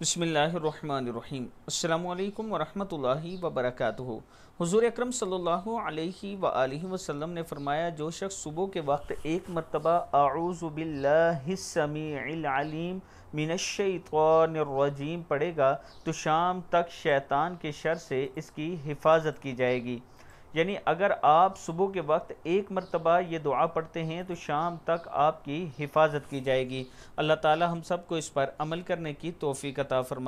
بسم اللہ الرحمن الرحیم السلام علیکم ورحمت اللہ وبرکاتہ حضور اکرم صلی اللہ علیہ وآلہ وسلم نے فرمایا جو شخص صبح کے وقت ایک مرتبہ اعوذ باللہ السمیع العلیم من الشیطان الرجیم پڑے گا تو شام تک شیطان کے شر سے اس کی حفاظت کی جائے گی यानी अगर आप सुबह के वक्त एक मरतबा ये दुआ पढ़ते हैं तो शाम तक आपकी हिफाजत की जाएगी अल्लाह ताला हम सबको इस पर अमल करने की तोफ़ी कता फरमाए